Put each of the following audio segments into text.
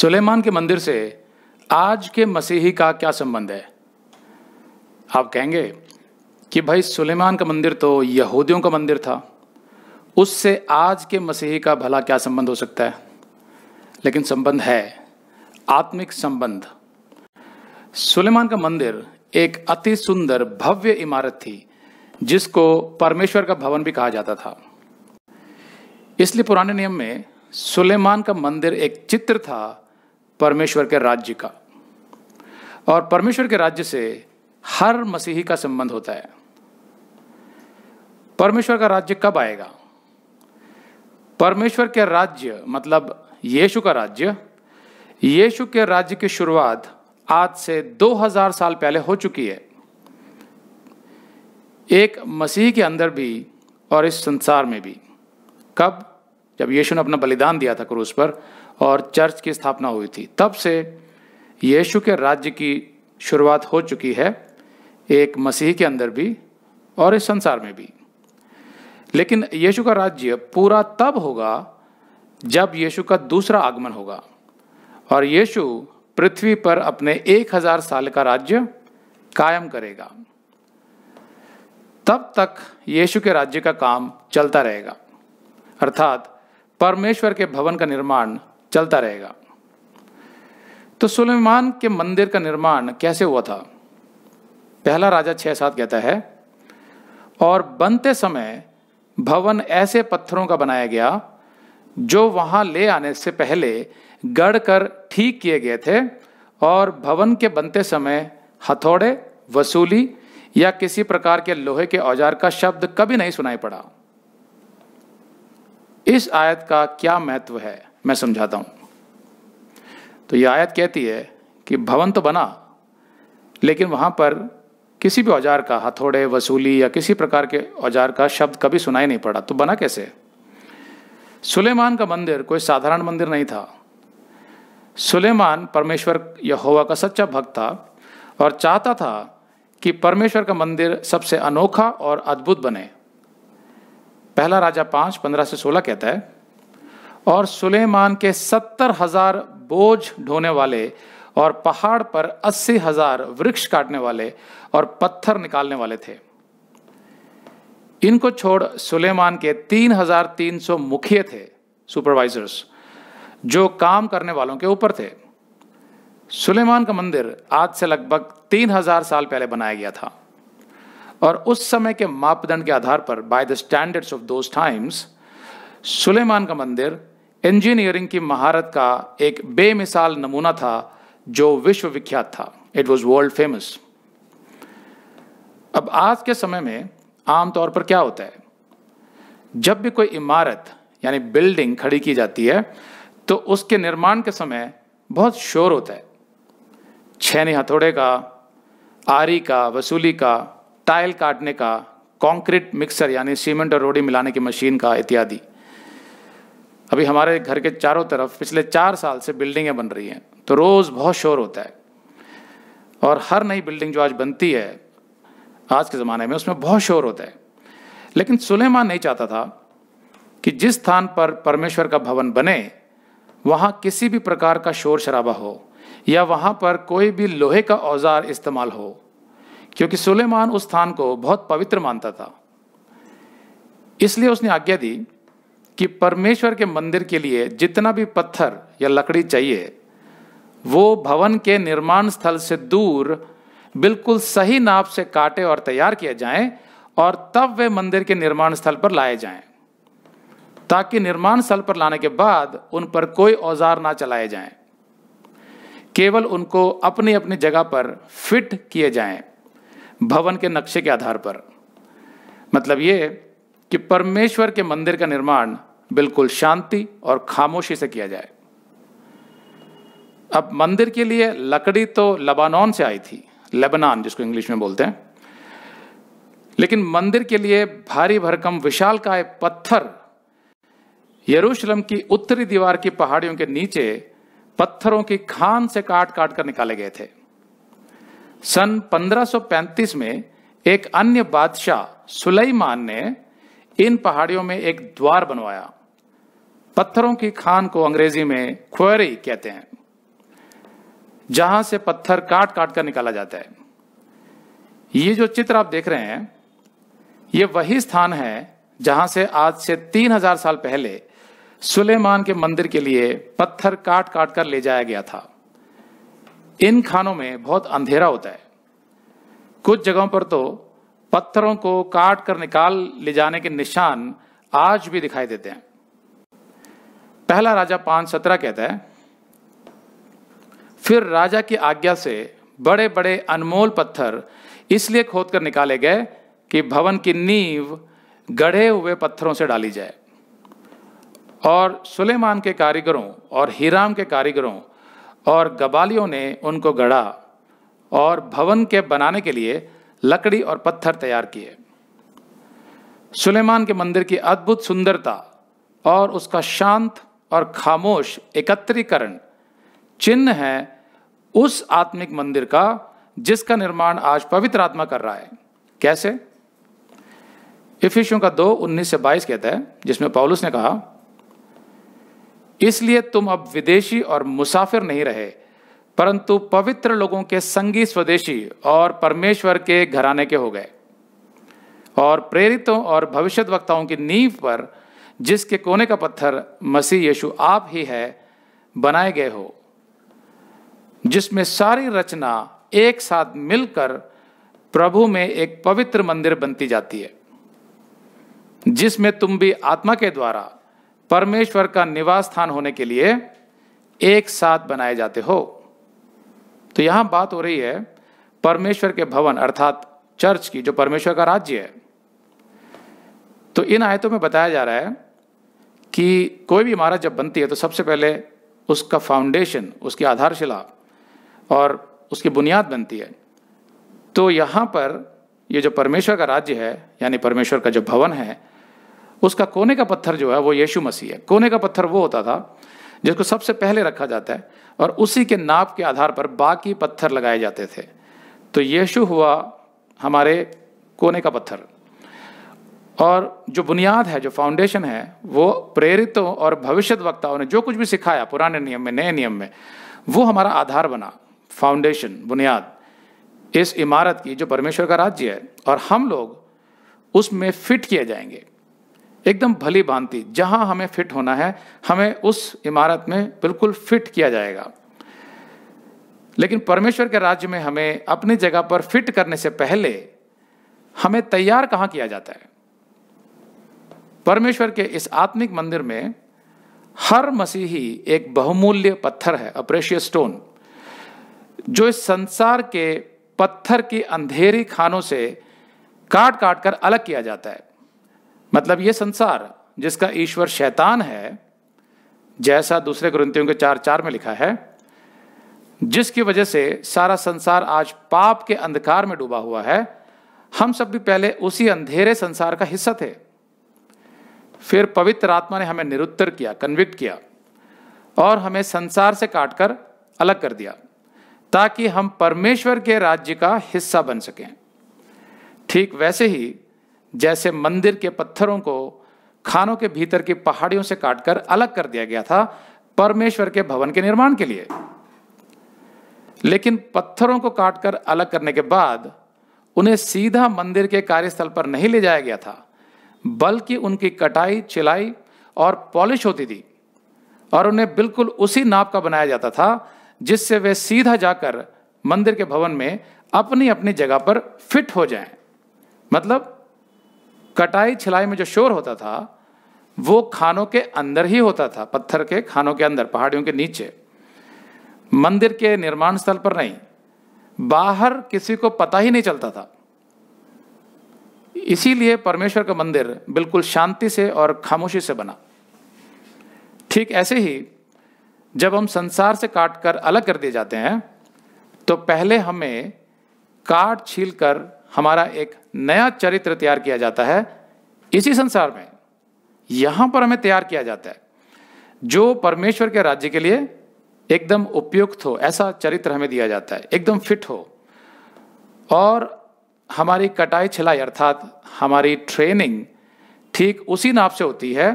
सुलेमान के मंदिर से आज के मसीही का क्या संबंध है आप कहेंगे कि भाई सुलेमान का मंदिर तो यहूदियों का मंदिर था उससे आज के मसीही का भला क्या संबंध हो सकता है लेकिन संबंध है आत्मिक संबंध सुलेमान का मंदिर एक अति सुंदर भव्य इमारत थी जिसको परमेश्वर का भवन भी कहा जाता था इसलिए पुराने नियम में सुलेमान का मंदिर एक चित्र था परमेश्वर के राज्य का और परमेश्वर के राज्य से हर मसीही का संबंध होता है परमेश्वर का राज्य कब आएगा परमेश्वर के राज्य मतलब यीशु का राज्य यीशु के राज्य की शुरुआत आज से 2000 साल पहले हो चुकी है एक मसीह के अंदर भी और इस संसार में भी कब जब यीशु ने अपना बलिदान दिया था क्रूस पर और चर्च की स्थापना हुई थी तब से यीशु के राज्य की शुरुआत हो चुकी है एक मसीह के अंदर भी और इस संसार में भी लेकिन यीशु का राज्य पूरा तब होगा जब यीशु का दूसरा आगमन होगा और यीशु पृथ्वी पर अपने एक हजार साल का राज्य कायम करेगा तब तक यीशु के राज्य का काम चलता रहेगा अर्थात परमेश्वर के भवन का निर्माण चलता रहेगा तो सुलेमान के मंदिर का निर्माण कैसे हुआ था पहला राजा छह सात कहता है और बनते समय भवन ऐसे पत्थरों का बनाया गया जो वहां ले आने से पहले गढ़ कर ठीक किए गए थे और भवन के बनते समय हथौड़े वसूली या किसी प्रकार के लोहे के औजार का शब्द कभी नहीं सुनाई पड़ा इस आयत का क्या महत्व है मैं समझाता हूं तो यह आयत कहती है कि भवन तो बना लेकिन वहां पर किसी भी औजार का हथौड़े वसूली या किसी प्रकार के औजार का शब्द कभी सुनाई नहीं पड़ा तो बना कैसे सुलेमान का मंदिर कोई साधारण मंदिर नहीं था सुलेमान परमेश्वर यहोवा का सच्चा भक्त था और चाहता था कि परमेश्वर का मंदिर सबसे अनोखा और अद्भुत बने पहला राजा पांच पंद्रह से सोलह कहता है और सुलेमान के सत्तर हजार बोझ ढोने वाले और पहाड़ पर अस्सी हजार वृक्ष काटने वाले और पत्थर निकालने वाले थे इनको छोड़ सुलेमान के तीन हजार तीन सौ मुखिए थे सुपरवाइजर्स जो काम करने वालों के ऊपर थे सुलेमान का मंदिर आज से लगभग तीन हजार साल पहले बनाया गया था और उस समय के मापदंड के आधार पर by the standards of those times सुलेमान का मंदिर इंजीनियरिंग की महारत का एक बेमिसाल नमूना था जो विश्व विख्यात था इट वॉज वर्ल्ड फेमस अब आज के समय में आमतौर पर क्या होता है जब भी कोई इमारत यानी बिल्डिंग खड़ी की जाती है तो उसके निर्माण के समय बहुत शोर होता है छैनी हथौड़े का आरी का वसूली का टाइल काटने का कंक्रीट मिक्सर यानी सीमेंट और रोड़ी मिलाने की मशीन का इत्यादि अभी हमारे घर के चारों तरफ पिछले चार साल से बिल्डिंगें बन रही हैं तो रोज़ बहुत शोर होता है और हर नई बिल्डिंग जो आज बनती है आज के ज़माने में उसमें बहुत शोर होता है लेकिन सुलेमान नहीं चाहता था कि जिस स्थान पर परमेश्वर का भवन बने वहाँ किसी भी प्रकार का शोर शराबा हो या वहाँ पर कोई भी लोहे का औजार इस्तेमाल हो क्योंकि सुलेमान उस स्थान को बहुत पवित्र मानता था इसलिए उसने आज्ञा दी कि परमेश्वर के मंदिर के लिए जितना भी पत्थर या लकड़ी चाहिए वो भवन के निर्माण स्थल से दूर बिल्कुल सही नाप से काटे और तैयार किए जाएं और तब वे मंदिर के निर्माण स्थल पर लाए जाएं ताकि निर्माण स्थल पर लाने के बाद उन पर कोई औजार ना चलाए जाएं केवल उनको अपनी अपनी जगह पर फिट किए जाएं भवन के नक्शे के आधार पर मतलब ये कि परमेश्वर के मंदिर का निर्माण बिल्कुल शांति और खामोशी से किया जाए अब मंदिर के लिए लकड़ी तो लबानॉन से आई थी लेबनान जिसको इंग्लिश में बोलते हैं लेकिन मंदिर के लिए भारी भरकम विशाल काय पत्थर यरूशलम की उत्तरी दीवार की पहाड़ियों के नीचे पत्थरों की खान से काट काट कर निकाले गए थे सन 1535 में एक अन्य बादशाह सुलेमान ने इन पहाड़ियों में एक द्वार बनवाया पत्थरों की खान को अंग्रेजी में क्वेरी कहते हैं जहां से पत्थर काट काट कर निकाला जाता है ये जो चित्र आप देख रहे हैं ये वही स्थान है जहां से आज से तीन हजार साल पहले सुलेमान के मंदिर के लिए पत्थर काट काट कर ले जाया गया था इन खानों में बहुत अंधेरा होता है कुछ जगहों पर तो पत्थरों को काट कर निकाल ले जाने के निशान आज भी दिखाई देते हैं पहला राजा पांच सत्रह कहता है फिर राजा की आज्ञा से बड़े बड़े अनमोल पत्थर इसलिए खोद कर निकाले गए कि भवन की नींव गढ़े हुए पत्थरों से डाली जाए और सुलेमान के कारीगरों और हीराम के कारीगरों और गबालियों ने उनको गढ़ा और भवन के बनाने के लिए लकड़ी और पत्थर तैयार किए सुलेमान के मंदिर की अद्भुत सुंदरता और उसका शांत और खामोश एकत्रीकरण चिन्ह है उस आत्मिक मंदिर का जिसका निर्माण आज पवित्र आत्मा कर रहा है कैसे इफिशों का दो उन्नीस से बाईस कहता है जिसमें पॉलुस ने कहा इसलिए तुम अब विदेशी और मुसाफिर नहीं रहे परंतु पवित्र लोगों के संगी स्वदेशी और परमेश्वर के घराने के हो गए और प्रेरितों और भविष्य वक्ताओं की नींव पर जिसके कोने का पत्थर मसीह यीशु आप ही है बनाए गए हो जिसमें सारी रचना एक साथ मिलकर प्रभु में एक पवित्र मंदिर बनती जाती है जिसमें तुम भी आत्मा के द्वारा परमेश्वर का निवास स्थान होने के लिए एक साथ बनाए जाते हो तो यहां बात हो रही है परमेश्वर के भवन अर्थात चर्च की जो परमेश्वर का राज्य है तो इन आयतों में बताया जा रहा है कि कोई भी इमारत जब बनती है तो सबसे पहले उसका फाउंडेशन उसकी आधारशिला और उसकी बुनियाद बनती है तो यहां पर ये जो परमेश्वर का राज्य है यानी परमेश्वर का जो भवन है उसका कोने का पत्थर जो है वो यीशु मसीह है कोने का पत्थर वो होता था जिसको सबसे पहले रखा जाता है और उसी के नाप के आधार पर बाकी पत्थर लगाए जाते थे तो यीशु हुआ हमारे कोने का पत्थर और जो बुनियाद है जो फाउंडेशन है वो प्रेरितों और भविष्य वक्ताओं ने जो कुछ भी सिखाया पुराने नियम में नए नियम में वो हमारा आधार बना फाउंडेशन बुनियाद इस इमारत की जो परमेश्वर का राज्य है और हम लोग उसमें फिट किए जाएंगे एकदम भली भांति जहां हमें फिट होना है हमें उस इमारत में बिल्कुल फिट किया जाएगा लेकिन परमेश्वर के राज्य में हमें अपनी जगह पर फिट करने से पहले हमें तैयार कहां किया जाता है परमेश्वर के इस आत्मिक मंदिर में हर मसीही एक बहुमूल्य पत्थर है अप्रेशिय स्टोन जो इस संसार के पत्थर की अंधेरी खानों से काट काट कर अलग किया जाता है मतलब ये संसार जिसका ईश्वर शैतान है जैसा दूसरे ग्रंथियों के चार चार में लिखा है जिसकी वजह से सारा संसार आज पाप के अंधकार में डूबा हुआ है हम सब भी पहले उसी अंधेरे संसार का हिस्सा थे फिर पवित्र आत्मा ने हमें निरुत्तर किया कन्विक्ट किया और हमें संसार से काटकर अलग कर दिया ताकि हम परमेश्वर के राज्य का हिस्सा बन सकें ठीक वैसे ही जैसे मंदिर के पत्थरों को खानों के भीतर की पहाड़ियों से काटकर अलग कर दिया गया था परमेश्वर के भवन के निर्माण के लिए लेकिन पत्थरों को काटकर अलग करने के बाद उन्हें सीधा मंदिर के कार्यस्थल पर नहीं ले जाया गया था बल्कि उनकी कटाई चिलाई और पॉलिश होती थी और उन्हें बिल्कुल उसी नाप का बनाया जाता था जिससे वे सीधा जाकर मंदिर के भवन में अपनी अपनी जगह पर फिट हो जाएं। मतलब कटाई छिलाई में जो शोर होता था वो खानों के अंदर ही होता था पत्थर के खानों के अंदर पहाड़ियों के नीचे मंदिर के निर्माण स्थल पर नहीं बाहर किसी को पता ही नहीं चलता था इसीलिए परमेश्वर का मंदिर बिल्कुल शांति से और खामोशी से बना ठीक ऐसे ही जब हम संसार से काट कर अलग कर दिए जाते हैं तो पहले हमें काट छील कर हमारा एक नया चरित्र तैयार किया जाता है इसी संसार में यहां पर हमें तैयार किया जाता है जो परमेश्वर के राज्य के लिए एकदम उपयुक्त हो ऐसा चरित्र हमें दिया जाता है एकदम फिट हो और हमारी कटाई छिलाई अर्थात हमारी ट्रेनिंग ठीक उसी नाप से होती है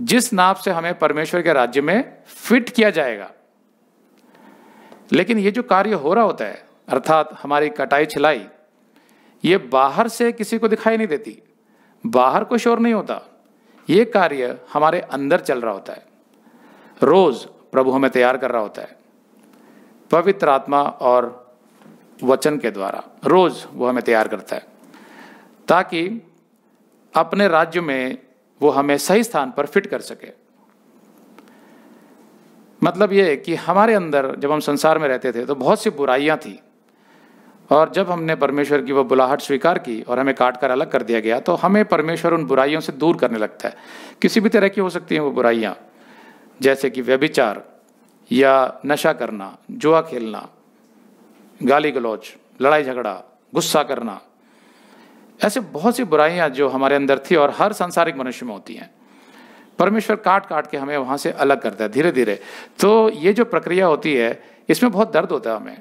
जिस नाप से हमें परमेश्वर के राज्य में फिट किया जाएगा लेकिन ये जो कार्य हो रहा होता है अर्थात हमारी कटाई छिलाई ये बाहर से किसी को दिखाई नहीं देती बाहर कोई शोर नहीं होता ये कार्य हमारे अंदर चल रहा होता है रोज प्रभु हमें तैयार कर रहा होता है पवित्र आत्मा और वचन के द्वारा रोज वो हमें तैयार करता है ताकि अपने राज्य में वो हमें सही स्थान पर फिट कर सके मतलब ये कि हमारे अंदर जब हम संसार में रहते थे तो बहुत सी बुराइयां थी और जब हमने परमेश्वर की वो बुलाहट स्वीकार की और हमें काट कर अलग कर दिया गया तो हमें परमेश्वर उन बुराइयों से दूर करने लगता है किसी भी तरह की हो सकती हैं वो बुराइयाँ जैसे कि व्यभिचार या नशा करना जुआ खेलना गाली गलौच लड़ाई झगड़ा गुस्सा करना ऐसे बहुत सी बुराइयां जो हमारे अंदर थी और हर सांसारिक मनुष्य में होती हैं परमेश्वर काट काट के हमें वहाँ से अलग करता है धीरे धीरे तो ये जो प्रक्रिया होती है इसमें बहुत दर्द होता है हमें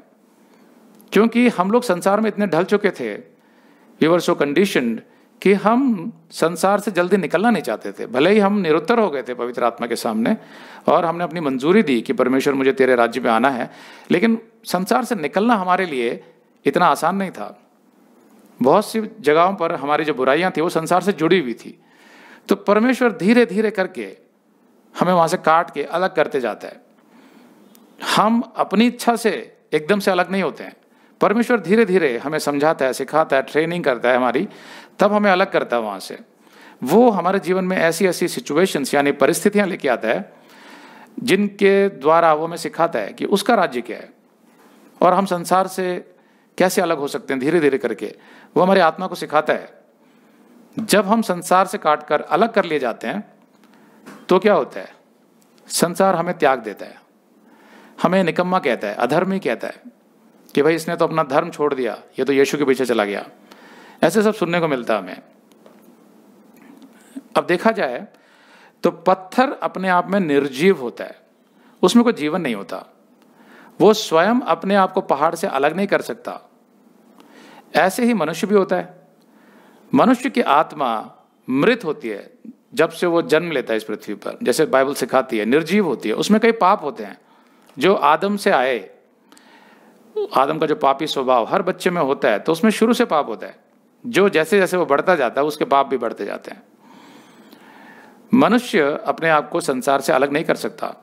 क्योंकि हम लोग संसार में इतने ढल चुके थे वी वर सो कंडीशन कि हम संसार से जल्दी निकलना नहीं चाहते थे भले ही हम निरुत्तर हो गए थे पवित्र आत्मा के सामने और हमने अपनी मंजूरी दी कि परमेश्वर मुझे तेरे राज्य में आना है लेकिन संसार से निकलना हमारे लिए इतना आसान नहीं था बहुत सी जगहों पर हमारी जो बुराइयाँ थी वो संसार से जुड़ी हुई थी तो परमेश्वर धीरे धीरे करके हमें वहाँ से काट के अलग करते जाता है हम अपनी इच्छा से एकदम से अलग नहीं होते हैं परमेश्वर धीरे धीरे हमें समझाता है सिखाता है ट्रेनिंग करता है हमारी तब हमें अलग करता है वहाँ से वो हमारे जीवन में ऐसी ऐसी सिचुएशंस यानी परिस्थितियाँ लेके आता है जिनके द्वारा वो हमें सिखाता है कि उसका राज्य क्या है और हम संसार से कैसे अलग हो सकते हैं धीरे धीरे करके वो हमारे आत्मा को सिखाता है जब हम संसार से काट कर अलग कर लिए जाते हैं तो क्या होता है संसार हमें त्याग देता है हमें निकम्मा कहता है अधर्मी कहता है कि भाई इसने तो अपना धर्म छोड़ दिया ये तो यीशु के पीछे चला गया ऐसे सब सुनने को मिलता हमें अब देखा जाए तो पत्थर अपने आप में निर्जीव होता है उसमें कोई जीवन नहीं होता वो स्वयं अपने आप को पहाड़ से अलग नहीं कर सकता ऐसे ही मनुष्य भी होता है मनुष्य की आत्मा मृत होती है जब से वो जन्म लेता है इस पृथ्वी पर जैसे बाइबल सिखाती है निर्जीव होती है उसमें कई पाप होते हैं जो आदम से आए आदम का जो पापी स्वभाव हर बच्चे में होता है तो उसमें शुरू से पाप होता है जो जैसे जैसे वो बढ़ता जाता है उसके पाप भी बढ़ते जाते हैं मनुष्य अपने आप को संसार से अलग नहीं कर सकता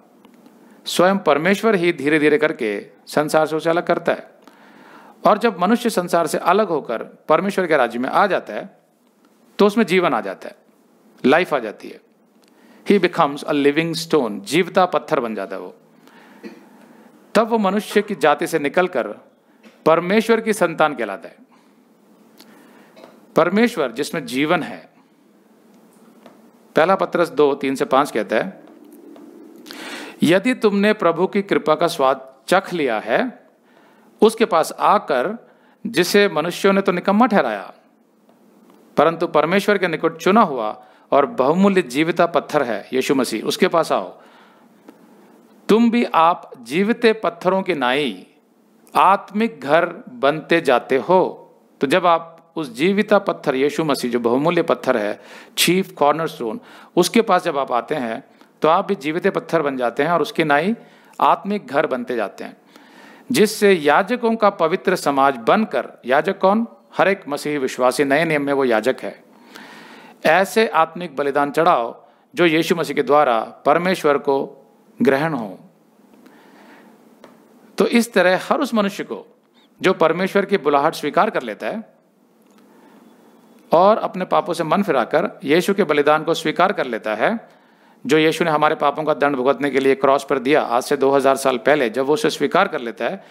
स्वयं परमेश्वर ही धीरे धीरे करके संसार से उसे अलग करता है और जब मनुष्य संसार से अलग होकर परमेश्वर के राज्य में आ जाता है तो उसमें जीवन आ जाता है लाइफ आ जाती है he becomes a living stone जीवता पत्थर बन जाता है वो तब वो मनुष्य की जाति से निकलकर परमेश्वर की संतान कहलाता है परमेश्वर जिसमें जीवन है पहला पत्रस दो तीन से पांच कहता है यदि तुमने प्रभु की कृपा का स्वाद चख लिया है उसके पास आकर जिसे मनुष्यों ने तो निकम्मा ठहराया परंतु परमेश्वर के निकट चुना हुआ और बहुमूल्य जीविता पत्थर है यीशु मसीह उसके पास आओ तुम भी आप जीवते पत्थरों की नाई आत्मिक घर बनते जाते हो तो जब आप उस जीविता पत्थर यीशु मसीह जो बहुमूल्य पत्थर है चीफ कॉर्नर स्टोन उसके पास जब आप आते हैं तो आप भी जीवित पत्थर बन जाते हैं और उसकी नाई आत्मिक घर बनते जाते हैं जिससे याजकों का पवित्र समाज बनकर याजक कौन हर एक मसीह विश्वासी नए नियम में वो याजक है ऐसे आत्मिक बलिदान चढ़ाओ जो यीशु मसीह के द्वारा परमेश्वर को ग्रहण हो तो इस तरह हर उस मनुष्य को जो परमेश्वर की बुलाहट स्वीकार कर लेता है और अपने पापों से मन फिराकर यीशु के बलिदान को स्वीकार कर लेता है जो यीशु ने हमारे पापों का दंड भुगतने के लिए क्रॉस पर दिया आज से 2000 साल पहले जब वो उसे स्वीकार कर लेता है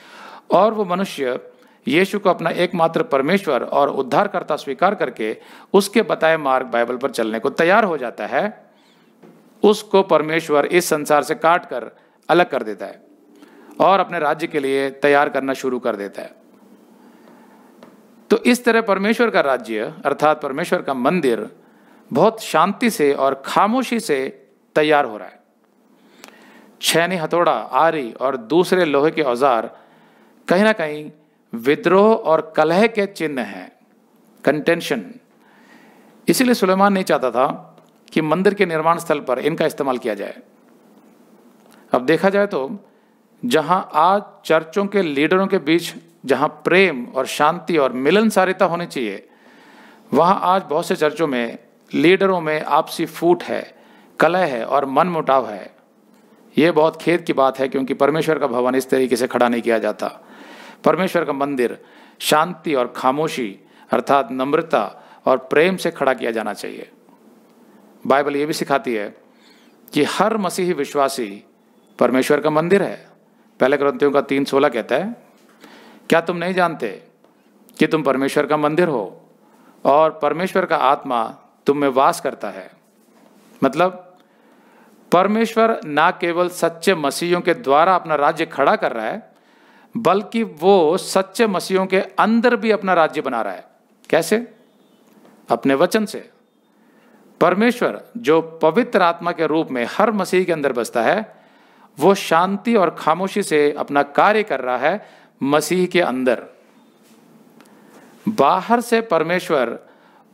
और वो मनुष्य यीशु को अपना एकमात्र परमेश्वर और उद्धारकर्ता स्वीकार करके उसके बताए मार्ग बाइबल पर चलने को तैयार हो जाता है उसको परमेश्वर इस संसार से काट कर अलग कर देता है और अपने राज्य के लिए तैयार करना शुरू कर देता है तो इस तरह परमेश्वर का राज्य अर्थात परमेश्वर का मंदिर बहुत शांति से और खामोशी से तैयार हो रहा है छैनी हथौड़ा आरी और दूसरे लोहे के औजार कहीं ना कहीं विद्रोह और कलह के चिन्ह हैं कंटेंशन इसीलिए सुलेमान नहीं चाहता था कि मंदिर के निर्माण स्थल पर इनका इस्तेमाल किया जाए अब देखा जाए तो जहां आज चर्चों के लीडरों के बीच जहां प्रेम और शांति और मिलनसारिता होनी चाहिए वहां आज बहुत से चर्चों में लीडरों में आपसी फूट है कलह है और मन मुटाव है ये बहुत खेद की बात है क्योंकि परमेश्वर का भवन इस तरीके से खड़ा नहीं किया जाता परमेश्वर का मंदिर शांति और खामोशी अर्थात नम्रता और प्रेम से खड़ा किया जाना चाहिए बाइबल ये भी सिखाती है कि हर मसीही विश्वासी परमेश्वर का मंदिर है पहले ग्रंथियों का तीन सोलह कहता है क्या तुम नहीं जानते कि तुम परमेश्वर का मंदिर हो और परमेश्वर का आत्मा तुम में वास करता है मतलब परमेश्वर ना केवल सच्चे मसीहों के द्वारा अपना राज्य खड़ा कर रहा है बल्कि वो सच्चे मसीहों के अंदर भी अपना राज्य बना रहा है कैसे अपने वचन से परमेश्वर जो पवित्र आत्मा के रूप में हर मसीह के अंदर बसता है वो शांति और खामोशी से अपना कार्य कर रहा है मसीह के अंदर बाहर से परमेश्वर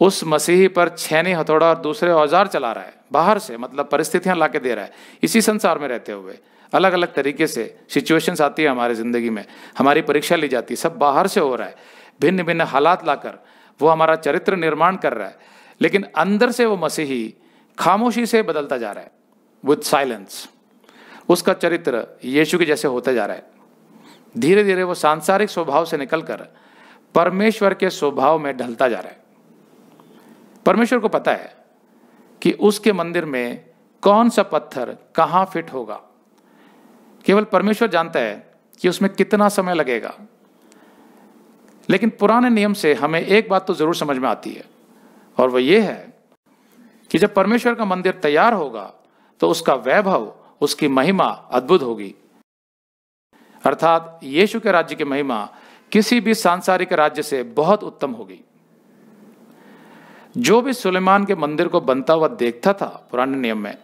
उस मसीह पर छेने हथौड़ा और दूसरे औजार चला रहा है बाहर से मतलब परिस्थितियां लाके दे रहा है इसी संसार में रहते हुए अलग अलग तरीके से सिचुएशंस आती है हमारे ज़िंदगी में हमारी परीक्षा ली जाती है सब बाहर से हो रहा है भिन्न भिन्न हालात लाकर वो हमारा चरित्र निर्माण कर रहा है लेकिन अंदर से वो मसीही खामोशी से बदलता जा रहा है विद साइलेंस उसका चरित्र यीशु के जैसे होता जा रहा है धीरे धीरे वो सांसारिक स्वभाव से निकलकर परमेश्वर के स्वभाव में ढलता जा रहा है परमेश्वर को पता है कि उसके मंदिर में कौन सा पत्थर कहाँ फिट होगा केवल परमेश्वर जानता है कि उसमें कितना समय लगेगा लेकिन पुराने नियम से हमें एक बात तो जरूर समझ में आती है और वह यह है कि जब परमेश्वर का मंदिर तैयार होगा तो उसका वैभव उसकी महिमा अद्भुत होगी अर्थात यीशु के राज्य की महिमा किसी भी सांसारिक राज्य से बहुत उत्तम होगी जो भी सुलेमान के मंदिर को बनता हुआ देखता था पुराने नियम में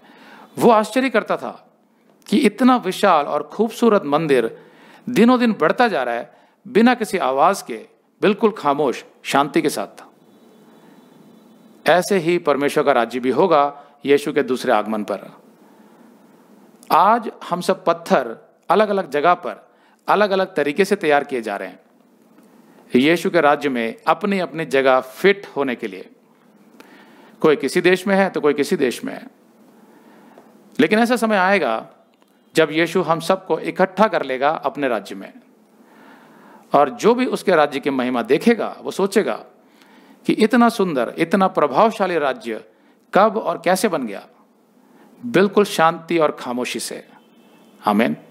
वो आश्चर्य करता था कि इतना विशाल और खूबसूरत मंदिर दिनों दिन बढ़ता जा रहा है बिना किसी आवाज के बिल्कुल खामोश शांति के साथ था ऐसे ही परमेश्वर का राज्य भी होगा यीशु के दूसरे आगमन पर आज हम सब पत्थर अलग अलग जगह पर अलग अलग तरीके से तैयार किए जा रहे हैं यीशु के राज्य में अपनी अपनी जगह फिट होने के लिए कोई किसी देश में है तो कोई किसी देश में है लेकिन ऐसा समय आएगा जब यीशु हम सबको इकट्ठा कर लेगा अपने राज्य में और जो भी उसके राज्य की महिमा देखेगा वो सोचेगा कि इतना सुंदर इतना प्रभावशाली राज्य कब और कैसे बन गया बिल्कुल शांति और खामोशी से आमीन